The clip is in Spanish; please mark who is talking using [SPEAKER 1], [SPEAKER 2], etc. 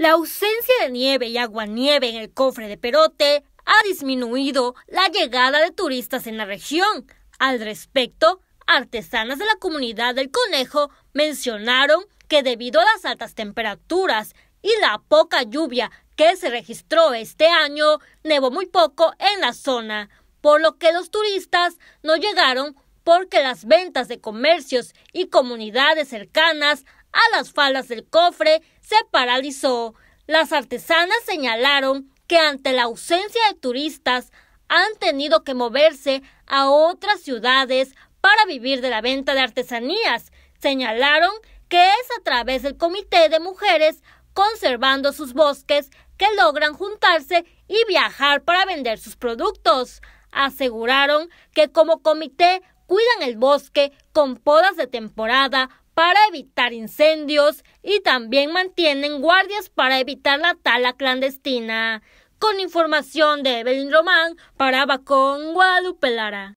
[SPEAKER 1] La ausencia de nieve y aguanieve en el cofre de Perote ha disminuido la llegada de turistas en la región. Al respecto, artesanas de la comunidad del Conejo mencionaron que debido a las altas temperaturas y la poca lluvia que se registró este año, nevó muy poco en la zona, por lo que los turistas no llegaron porque las ventas de comercios y comunidades cercanas a las faldas del cofre se paralizó. Las artesanas señalaron que ante la ausencia de turistas han tenido que moverse a otras ciudades para vivir de la venta de artesanías. Señalaron que es a través del Comité de Mujeres conservando sus bosques que logran juntarse y viajar para vender sus productos. Aseguraron que como comité cuidan el bosque con podas de temporada para evitar incendios y también mantienen guardias para evitar la tala clandestina. Con información de Evelyn Román para con Guadalupe Lara.